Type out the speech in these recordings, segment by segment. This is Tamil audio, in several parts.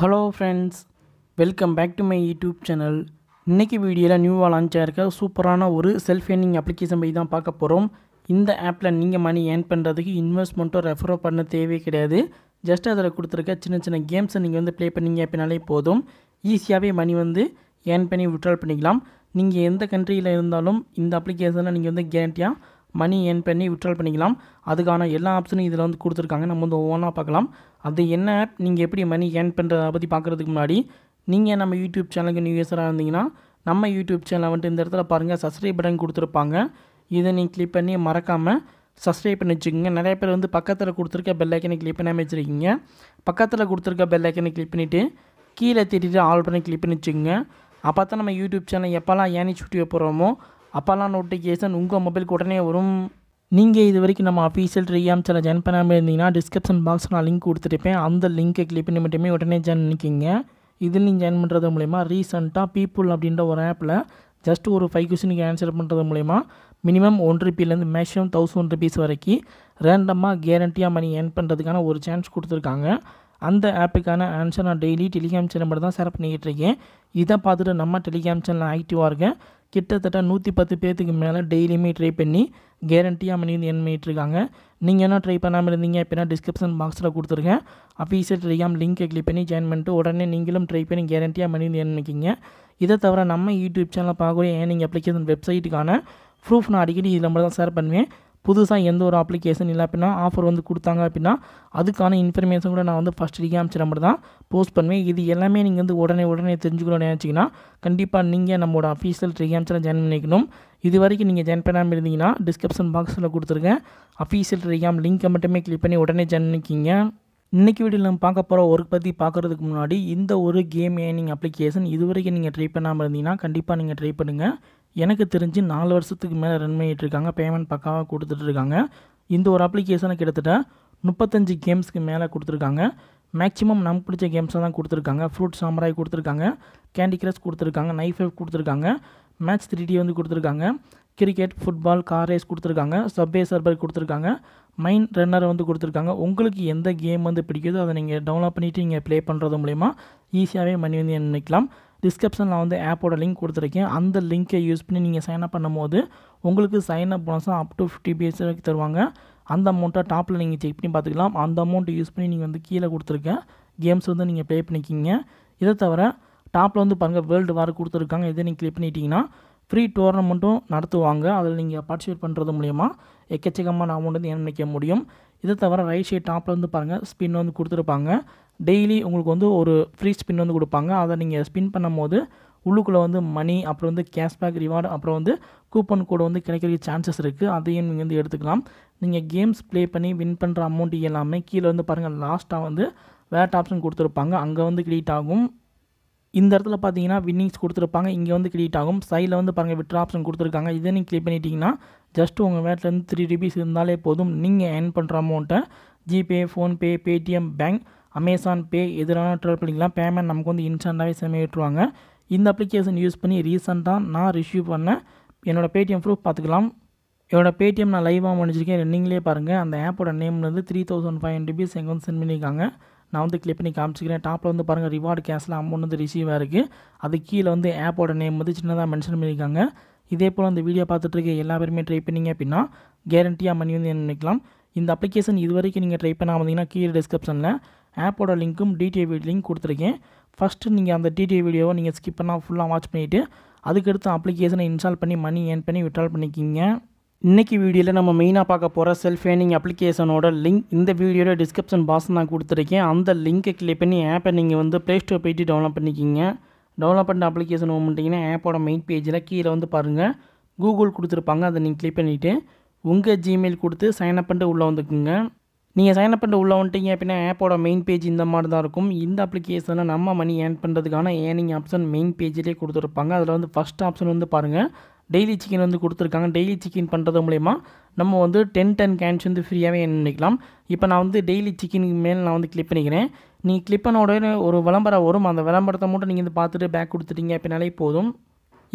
hello friends welcome back to my YouTube channel இன்றைக்கி வீடியோவில் நியூவாக லான்ச் ஆகிருக்க சூப்பரான ஒரு செல்ஃப் ஏர்னிங் அப்ளிகேஷன் பற்றி தான் பார்க்க போகிறோம் இந்த ஆப்பில் நீங்கள் மணி ஏர்ன் பண்ணுறதுக்கு இன்வெஸ்ட்மெண்ட்டோ ரெஃபரோ பண்ண தேவையே கிடையாது ஜஸ்ட் அதில் கொடுத்துருக்க சின்ன சின்ன கேம்ஸை நீங்கள் வந்து ப்ளே பண்ணிங்க அப்படின்னாலே போதும் ஈஸியாகவே மணி வந்து ஏர்ன் பண்ணி விட்ரால் பண்ணிக்கலாம் நீங்கள் எந்த கண்ட்ரியில் இருந்தாலும் இந்த அப்ளிகேஷனில் நீங்கள் வந்து கேரண்டியாக மணி என் பண்ணி விட்ரால் பண்ணிக்கலாம் அதுக்கான எல்லா ஆப்ஷனும் இதில் வந்து கொடுத்துருக்காங்க நம்ம வந்து ஒவ்வொன்றா பார்க்கலாம் அது என்ன ஆப் நீங்கள் எப்படி மணி ஏர்ன் பண்ணுறதை பற்றி பார்க்குறதுக்கு முன்னாடி நீங்கள் நம்ம யூடியூப் சேனலுக்கு நியூ யூஸராக இருந்தீங்கன்னா நம்ம யூடியூப் சேனலை வந்துட்டு இந்த இடத்துல பாருங்கள் சப்ஸ்கிரைப் பட்டன் கொடுத்துருப்பாங்க இதை நீங்கள் கிளிக் பண்ணி மறக்காமல் சப்ஸ்கிரைப் பண்ணி வச்சுக்கோங்க நிறைய பேர் வந்து பக்கத்தில் கொடுத்துருக்க பெல்லைக்கனை கிளிக் பண்ணாமல் வச்சுருக்கீங்க பக்கத்தில் கொடுத்துருக்க பெல்லைக்கனை கிளிக் பண்ணிவிட்டு கீழே திட்டிட்டு ஆல் பண்ணி கிளிக் பண்ணி வச்சுக்கோங்க அப்போ தான் நம்ம யூடியூப் சேனல் எப்போல்லாம் ஏனி சுட்டி போகிறோமோ அப்போல்லாம் நோட்டிஃபிகேஷன் உங்கள் மொபைலுக்கு உடனே வரும் நீங்கள் இது வரைக்கும் நம்ம அஃபீஷியல் ட்ரீஎம் சேனல் ஜாயின் பண்ணாமல் இருந்தீங்கன்னா டிஸ்கிரிப்ஷன் பாக்ஸ் நான் லிங்க் கொடுத்துருப்பேன் அந்த லிங்க்கை கிளிக் பண்ணி மட்டுமே உடனே ஜாயின் பண்ணிக்கிங்க இதில் நீங்கள் ஜாயின் பண்ணுறது மூலிமா ரீசெண்டாக பீப்புள் அப்படின்ற ஒரு ஆப்பில் ஜஸ்ட் ஒரு ஃபைவ் கொஸ்டினுக்கு ஆன்சர் பண்ணுறது மூலிமா மினிமம் ஒன் ருப்பிலேருந்து மேக்ஸிமம் தௌசண்ட் ருபீஸ் வரைக்கும் ரேண்டமாக கேரண்டியாக மணி ஏர்ன் பண்ணுறதுக்கான ஒரு சான்ஸ் கொடுத்துருக்காங்க அந்த ஆப்புக்கான ஆன்சர் நான் டெய்லி டெலிகிராம் சேனல் மட்டும் தான் ஷேர் பண்ணிக்கிட்டு இருக்கேன் இதை பார்த்துட்டு நம்ம டெலிகிராம் சேனல் ஆக்டிவாக இருக்கேன் கிட்டத்தட்ட நூற்றி பத்து பேர்த்துக்கு மேலே டெய்லியுமே ட்ரை பண்ணி கேரண்டியாக மணி வந்து என் பண்ணிகிட்ருக்காங்க நீங்கள் என்ன ட்ரை பண்ணாமல் இருந்தீங்க அப்படின்னா டிஸ்கிரிப்ஷன் பாக்ஸில் கொடுத்துருக்கேன் அஃபீஷியல் டெலிகிராம் லிங்க்கை கிளிக் பண்ணி ஜாயின் பண்ணிட்டு உடனே நீங்களும் ட்ரை பண்ணி கேரண்டியாக மணி வந்து எண்ணிக்கிங்க இதை தவிர நம்ம யூடியூப் சேனலில் பார்க்கக்கூடிய ஏனிங் அப்ளிகேஷன் வெப்சைட்டுக்கான ப்ரூஃப் நான் அடிக்கடி இதில் மட்டும் தான் ஷேர் பண்ணுவேன் புதுசாக எந்த ஒரு அப்ளிகேஷன் இல்லை அப்படின்னா ஆஃபர் வந்து கொடுத்தாங்க அப்படின்னா அதுக்கான இன்ஃபர்மேஷன் கூட நான் வந்து ஃபஸ்ட் டிகாமிச்ச நம்பர் தான் போஸ்ட் பண்ணுவேன் இது எல்லாமே நீங்கள் வந்து உடனே உடனே தெரிஞ்சுக்கணும்னு நினச்சிங்கன்னா கண்டிப்பாக நீங்கள் நம்மளோட அஃபீஷியல் ட்ரிகாம்ஸில் ஜாயின் பண்ணிக்கணும் இது வரைக்கும் நீங்கள் ஜாயின் பண்ணாமல் இருந்தீங்கன்னா டிஸ்கிரிப்ஷன் பாக்ஸில் கொடுத்துருக்கேன் அஃபீஷியல் ட்ரிகாம் லிங்க்கை மட்டுமே கிளிக் பண்ணி உடனே ஜாயின் பண்ணிக்கிங்க இன்றைக்கி வீடியோ நம்ம பார்க்க போகிற ஒர்க் பற்றி பார்க்குறதுக்கு முன்னாடி இந்த ஒரு கேம் ஏனிங் அப்ளிகேஷன் இது வரைக்கும் நீங்கள் ட்ரை பண்ணாமல் இருந்தீங்கன்னா கண்டிப்பாக நீங்கள் ட்ரை பண்ணுங்கள் எனக்கு தெரிஞ்சு நாலு வருஷத்துக்கு மேலே ரன் பண்ணிகிட்ருக்காங்க பேமெண்ட் பக்காவாக கொடுத்துட்ருக்காங்க இந்த ஒரு அப்ளிகேஷனை கிட்டத்தட்ட முப்பத்தஞ்சு கேம்ஸ்க்கு மேலே கொடுத்துருக்காங்க மேக்ஸிமம் நமக்கு பிடிச்ச கேம்ஸை தான் கொடுத்துருக்காங்க ஃப்ரூட் சாம்பராய் கொடுத்துருக்காங்க கேண்டி கிரஷ் கொடுத்துருக்காங்க நைஃப் எஃப் கொடுத்துருக்காங்க மேட்ச் த்ரீ டி வந்து கொடுத்துருக்காங்க கிரிக்கெட் ஃபுட்பால் கார் ரேஸ் கொடுத்துருக்காங்க சப்வே சர்வர் கொடுத்துருக்காங்க மைண்ட் ரன்னர் வந்து கொடுத்துருக்காங்க உங்களுக்கு எந்த கேம் வந்து பிடிக்குதோ அதை நீங்கள் டவுன்லோட் பண்ணிவிட்டு நீங்கள் ப்ளே பண்ணுறது மூலிமா ஈஸியாகவே மணி வந்து நினைக்கலாம் டிஸ்கிரிப்ஷனில் வந்து ஆப்போட லிங்க் கொடுத்துருக்கேன் அந்த லிங்க்கை யூஸ் பண்ணி நீங்கள் சைன் அப் பண்ணும்போது உங்களுக்கு சைன் அப் போனஸும் அப் டு ஃபிஃப்டி பிஎஸ் வரைக்கும் தருவாங்க அந்த அமௌண்ட்டை டாப்பில் நீங்கள் செக் பண்ணி பார்த்துக்கலாம் அந்த அமௌண்ட் யூஸ் பண்ணி நீங்கள் வந்து கீழே கொடுத்துருக்கேன் கேம்ஸ் வந்து நீங்கள் ப்ளே பண்ணிக்கிங்க இதை தவிர டாப்பில் வந்து பாருங்கள் வேர்ல்டு வார் கொடுத்துருக்காங்க இதை நீங்கள் கிளிக் பண்ணிட்டீங்கன்னா ஃப்ரீ டோர்னமெண்ட்டும் நடத்துவாங்க அதில் நீங்கள் பார்ட்டிசிபேட் பண்ணுறது மூலிமா எக்கச்சக்கமான அமௌண்ட் வந்து என்ன நினைக்க முடியும் இதை தவிர ரைட் சைட் டாப்பில் வந்து பாருங்கள் ஸ்பின் வந்து கொடுத்துருப்பாங்க டெய்லி உங்களுக்கு வந்து ஒரு ஃப்ரீ ஸ்பின் வந்து கொடுப்பாங்க அதை நீங்கள் ஸ்பின் பண்ணும்போது உள்ளுக்குள்ளே வந்து மணி அப்புறம் வந்து கேஷ்பேக் ரிவார்டு அப்புறம் வந்து கூப்பன் கோடு வந்து கிடைக்கிறதுக்கு சான்சஸ் இருக்குது அதையும் நீங்கள் வந்து எடுத்துக்கலாம் நீங்கள் கேம்ஸ் ப்ளே பண்ணி வின் பண்ணுற அமௌண்ட் எல்லாமே கீழே வந்து பாருங்கள் லாஸ்ட்டாக வந்து வேட் ஆப்ஷன் கொடுத்துருப்பாங்க அங்கே வந்து கிரியேட் ஆகும் இந்த இடத்துல பார்த்தீங்கன்னா வின்னிங்ஸ் கொடுத்துருப்பாங்க இங்கே வந்து கிரியேட் ஆகும் சைடில் வந்து பாருங்கள் விட்ரா ஆப்ஷன் கொடுத்துருக்காங்க இதை நீங்கள் கிளிக் பண்ணிட்டீங்கன்னா ஜஸ்ட் உங்கள் வேட்லேருந்து த்ரீ ருபீஸ் இருந்தாலே போதும் நீங்கள் ஏர்ன் பண்ணுற அமௌண்ட்டை GPay PhonePe Paytm bank Amazon Pay எதிரான ட்ரெல் பண்ணிக்கலாம் பேமெண்ட் நமக்கு வந்து இன்ஸ்டண்ட்டாகவே செமிட்டுருவாங்க இந்த அப்ளிகேஷன் யூஸ் பண்ணி ரீசெண்டாக நான் ரிஷியூ பண்ணேன் என்னோடய பேடிஎம் ப்ரூஃப் பார்த்துக்கலாம் என்னோட பேடிஎம் நான் லைவாக முடிஞ்சிருக்கேன் நீங்களே பாருங்கள் அந்த ஆப்போட நேம் வந்து three thousand five hundred rupees எங்கே வந்து சென்ட் பண்ணியிருக்காங்க நான் வந்து கிளிக் பண்ணி காமிச்சிக்கிறேன் டாப்பில் வந்து பாருங்கள் ரிவார்டு கேஷில் அமௌண்ட் வந்து ரிசீவ் இருக்குது அது கீழே வந்து ஆப்போட நேம் வந்து சின்னதாக மென்ஷன் பண்ணியிருக்காங்க இதே போல் அந்த வீடியோ இருக்க எல்லா பேருமே ட்ரை பண்ணிங்க அப்படின்னா கேரண்டியாக மணி வந்து என்ன நினைக்கலாம் இந்த அப்ளிகேஷன் இது வரைக்கும் நீங்கள் ட்ரை பண்ணால் வந்தீங்கன்னா கீழே டிஸ்கிரிப்ஷனில் ஆப்போட லிங்க்கும் வீடியோ லிங்க் கொடுத்துருக்கேன் ஃபஸ்ட்டு நீங்கள் அந்த டிடிஐ வீடியோவை நீங்கள் ஸ்கிப் பண்ணால் ஃபுல்லாக வாட்ச் பண்ணிவிட்டு அதுக்கடுத்து அப்ளிகேஷனை இன்ஸ்டால் பண்ணி மணி ஏன் பண்ணி விட்ரால் பண்ணிக்கிங்க இன்றைக்கி வீடியோவில் நம்ம மெயினாக பார்க்க போகிற செல்ஃப் ஏர்னிங் அப்ளிகேஷனோட லிங்க் இந்த வீடியோட டிஸ்கிரிப்ஷன் பாக்ஸ் நான் கொடுத்துருக்கேன் அந்த லிங்க்கை கிளிக் பண்ணி ஆப்பை நீங்கள் வந்து ப்ளே ஸ்டோர் போயிட்டு டவுன்லோட் பண்ணிக்கிங்க டவுன்லோட் பண்ண அப்ளிகேஷன் பண்ணிட்டீங்கன்னா ஆப்போட மெயின் பேஜில் கீழே வந்து பாருங்கள் கூகுள் கொடுத்துருப்பாங்க அதை நீங்கள் கிளிக் பண்ணிவிட்டு உங்கள் ஜிமெயில் கொடுத்து சைன் அப் பண்ணிட்டு உள்ளே வந்துக்குங்க நீங்கள் சைன் அப் பண்ணி உள்ளே வந்துட்டீங்க அப்படின்னா ஆப்போட மெயின் பேஜ் இந்த மாதிரி தான் இருக்கும் இந்த அப்ளிகேஷனை நம்ம மணி ஏர்ன் பண்ணுறதுக்கான ஏர்னிங் ஆப்ஷன் மெயின் பேஜிலே கொடுத்துருப்பாங்க அதில் வந்து ஃபஸ்ட் ஆப்ஷன் வந்து பாருங்கள் டெய்லி சிக்கன் வந்து கொடுத்துருக்காங்க டெய்லி சிக்கன் பண்ணுறது மூலிமா நம்ம வந்து டென் டென் கேன்ஸ் வந்து ஃப்ரீயாகவே என்ன நினைக்கலாம் இப்போ நான் வந்து டெய்லி சிக்கனுக்கு மேலே நான் வந்து கிளிக் பண்ணிக்கிறேன் நீங்கள் கிளிப் பண்ண உடனே ஒரு விளம்பரம் வரும் அந்த விளம்பரத்தை மட்டும் நீங்கள் வந்து பார்த்துட்டு பேக் கொடுத்துட்டீங்க அப்படின்னாலே போதும்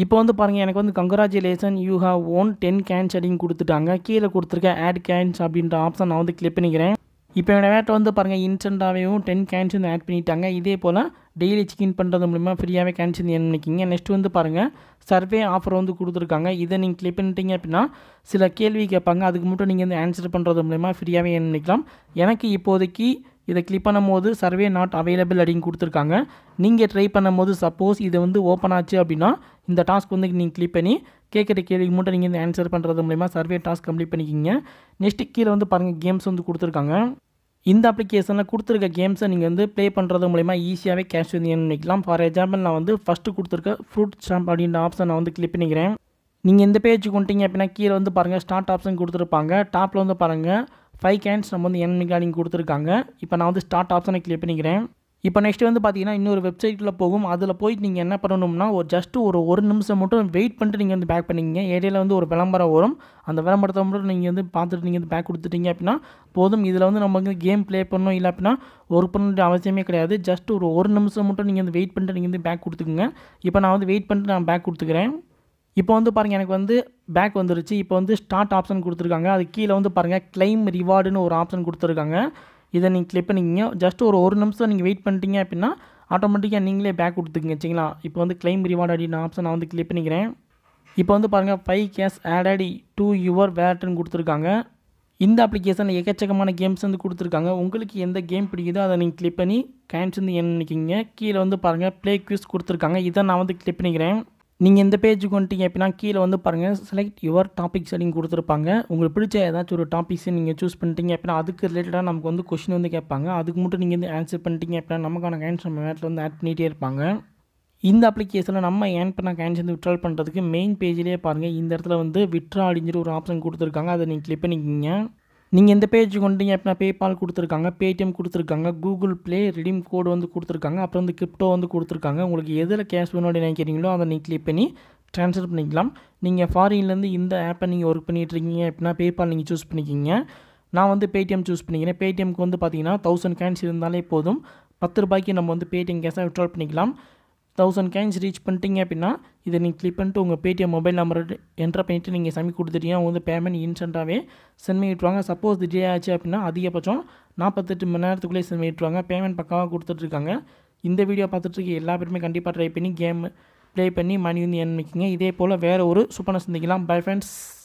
இப்போ வந்து பாருங்கள் எனக்கு வந்து congratulation you have won ten cans அப்படின்னு கொடுத்துட்டாங்க கீழே கொடுத்துருக்க ஆட் கேன்ஸ் அப்படின்ற ஆப்ஷன் நான் வந்து கிளிக் பண்ணிக்கிறேன் இப்போ என்னோடய வேட்டை வந்து பாருங்கள் இன்ஸ்டண்ட்டாகவும் டென் கேன்ஸ் வந்து ஆட் பண்ணிட்டாங்க இதே போல் டெய்லி சிக்கின் பண்ணுறது மூலிமா ஃப்ரீயாகவே கேன்ஸ் வந்து என்ன நினைக்கிங்க நெக்ஸ்ட் வந்து பாருங்கள் சர்வே ஆஃபர் வந்து கொடுத்துருக்காங்க இதை நீங்கள் கிளிக் பண்ணிட்டீங்க அப்படின்னா சில கேள்வி கேட்பாங்க அதுக்கு மட்டும் நீங்கள் வந்து ஆன்சர் பண்ணுறது மூலிமா ஃப்ரீயாகவே நினைக்கலாம் எனக்கு இப்போதைக்கு இதை கிளிக் பண்ணும்போது சர்வே நாட் அவைலபிள் அப்படின்னு கொடுத்துருக்காங்க நீங்கள் ட்ரை பண்ணும்போது சப்போஸ் இதை வந்து ஓப்பன் ஆச்சு அப்படின்னா இந்த டாஸ்க் வந்து நீங்கள் கிளிக் பண்ணி கேட்குற கேள்விக்கு மட்டும் நீங்கள் ஆன்சர் பண்ணுறது மூலிமா சர்வே டாஸ்க் கம்ப்ளீட் பண்ணிக்கிங்க நெக்ஸ்ட் கீழே வந்து பாருங்கள் கேம்ஸ் வந்து கொடுத்துருக்காங்க இந்த அப்ளிகேஷனில் கொடுத்துருக்க கேம்ஸை நீங்கள் வந்து ப்ளே பண்ணுறது மூலிமா ஈஸியாகவே கேஷ் வந்து நினைக்கலாம் ஃபார் எக்ஸாம்பிள் நான் வந்து ஃபஸ்ட்டு கொடுத்துருக்க ஃப்ரூட் ஸ்டாம்ப் அப்படின்ற ஆப்ஷன் நான் வந்து கிளிக் பண்ணிக்கிறேன் நீங்கள் இந்த பேஜ் கொண்டீங்க அப்படின்னா கீழே வந்து பாருங்கள் ஸ்டார்ட் ஆப்ஷன் கொடுத்துருப்பாங்க டாப்பில் வந்து பாருங்கள் ஃபைவ் கேன்ஸ் நம்ம வந்து என் மெகாலிங் கொடுத்துருக்காங்க இப்போ நான் வந்து ஸ்டார்ட் ஆப்ஷனை கிளிக் பண்ணிக்கிறேன் இப்போ நெக்ஸ்ட் வந்து பார்த்தீங்கன்னா இன்னொரு வெப்சைட்டில் போகும் அதில் போயிட்டு நீங்கள் என்ன பண்ணணும்னா ஒரு ஜஸ்ட் ஒரு ஒரு நிமிஷம் மட்டும் வெயிட் பண்ணிட்டு நீங்கள் வந்து பேக் பண்ணிங்க ஏரியாவில் வந்து ஒரு விளம்பரம் வரும் அந்த விளம்பரத்தை மட்டும் நீங்கள் வந்து பார்த்துட்டு நீங்கள் வந்து பேக் கொடுத்துட்டீங்க அப்படின்னா போதும் இதில் வந்து நம்ம வந்து கேம் ப்ளே பண்ணணும் இல்லை அப்படின்னா ஒர்க் பண்ணுற அவசியமே கிடையாது ஜஸ்ட் ஒரு ஒரு நிமிஷம் மட்டும் நீங்கள் வந்து வெயிட் பண்ணிட்டு நீங்கள் வந்து பேக் கொடுத்துக்குங்க இப்போ நான் வந்து வெயிட் பண்ணிட்டு நான் பேக் கொடுத்துக்கிறேன் இப்போ வந்து பாருங்கள் எனக்கு வந்து பேக் வந்துருச்சு இப்போ வந்து ஸ்டார்ட் ஆப்ஷன் கொடுத்துருக்காங்க அது கீழே வந்து பாருங்கள் கிளைம் ரிவார்டுன்னு ஒரு ஆப்ஷன் கொடுத்துருக்காங்க இதை நீங்கள் கிளிக் பண்ணிக்கிங்க ஜஸ்ட் ஒரு ஒரு நிமிஷம் நீங்கள் வெயிட் பண்ணிட்டீங்க அப்படின்னா ஆட்டோமேட்டிக்காக நீங்களே பேக் கொடுத்துக்கங்க சரிங்களா இப்போ வந்து கிளைம் ரிவார்டு அப்படின்னு ஆப்ஷன் நான் வந்து கிளிக் பண்ணிக்கிறேன் இப்போ வந்து பாருங்கள் five cash added to your வேலட்டுன்னு கொடுத்துருக்காங்க இந்த அப்ளிகேஷனில் எக்கச்சக்கமான கேம்ஸ் வந்து கொடுத்துருக்காங்க உங்களுக்கு எந்த கேம் பிடிக்குதோ அதை நீங்கள் கிளிக் பண்ணி கேன்ஸ் வந்து என்ன நினைக்கிங்க கீழே வந்து பாருங்கள் ப்ளே குவிஸ் கொடுத்துருக்காங்க இதை நான் வந்து கிளிக் பண்ணிக்கிறேன் நீங்கள் இந்த பேஜுக்கு வந்துட்டீங்க அப்படின்னா கீழே வந்து பாருங்கள் செலக்ட் யுவர் டாபிக் செட்டிங் கொடுத்துருப்பாங்க உங்களுக்கு பிடிச்ச ஏதாச்சும் ஒரு டாபிக்ஸை நீங்கள் சூஸ் பண்ணிட்டீங்க அப்படின்னா அதுக்கு ரிலேட்டடாக நமக்கு வந்து கொஷின் வந்து கேட்பாங்க அதுக்கு மட்டும் நீங்கள் வந்து ஆன்சர் பண்ணிட்டீங்க அப்படின்னா நமக்கான கேன்ஸ் நம்ம மேட்டில் வந்து ஆட் பண்ணிகிட்டே இருப்பாங்க இந்த அப்ளிகேஷனில் நம்ம ஏன் பண்ண கேன்ஸ் வந்து விட்ரால் பண்ணுறதுக்கு மெயின் பேஜ்லேயே பாருங்கள் இந்த இடத்துல வந்து விட்ரா அப்படிங்கிற ஒரு ஆப்ஷன் கொடுத்துருக்காங்க அதை நீங்கள் கிளிக் பண்ணிக்கிங்க நீங்கள் எந்த பேஜ் வந்துட்டீங்க அப்படின்னா பேபால் கொடுத்துருக்காங்க பேடிஎம் கொடுத்துருக்காங்க கூகுள் ப்ளே ரிடீம் கோடு வந்து கொடுத்துருக்காங்க அப்புறம் வந்து கிரிப்டோ வந்து கொடுத்துருக்காங்க உங்களுக்கு எதில் கேஷ் அப்படின்னு நினைக்கிறீங்களோ அதை நீங்கள் கிளிக் பண்ணி ட்ரான்ஸ்ஃபர் பண்ணிக்கலாம் நீங்கள் ஃபாரின்லேருந்து இந்த ஆப்பை நீங்கள் ஒர்க் பண்ணிகிட்ருக்கீங்க எப்படின்னா அப்படின்னா பேபால் நீங்கள் சூஸ் பண்ணிக்கிங்க நான் வந்து பேடிஎம் சூஸ் பண்ணிக்கிறேன் பேடிஎம்க்கு வந்து பார்த்தீங்கன்னா தௌசண்ட் கேன்ஸ் இருந்தாலே போதும் பத்து ரூபாய்க்கு நம்ம வந்து பேடிஎம் கேஷாக விட்ரால் பண்ணிக்கலாம் தௌசண்ட் கேன்ஸ் ரீச் பண்ணிட்டீங்க அப்படின்னா இதை நீங்கள் கிளிக் பண்ணிட்டு உங்கள் பேடிஎம் மொபைல் நம்பர் என்ட்ரு பண்ணிவிட்டு நீங்கள் சமி கொடுத்துட்டீங்க அவங்க வந்து பேமெண்ட் இன்ஸ்டண்ட்டாகவே சென்ட் பண்ணிவிட்டுருவாங்க சப்போஸ் டிலே ஆச்சு அப்படின்னா அதிகபட்சம் நாற்பத்தெட்டு மணி நேரத்துக்குள்ளே சென்ட் பண்ணிவிட்டுருவாங்க பேமெண்ட் பக்காவாக கொடுத்துட்ருக்காங்க இந்த வீடியோ பார்த்துட்ருக்க எல்லா பேருமே கண்டிப்பாக ட்ரை பண்ணி கேம் ப்ளே பண்ணி மணி வந்து என்னிக்கிங்க இதே போல் வேறு ஒரு சூப்பராக சந்திக்கலாம் பை ஃப்ரெண்ட்ஸ்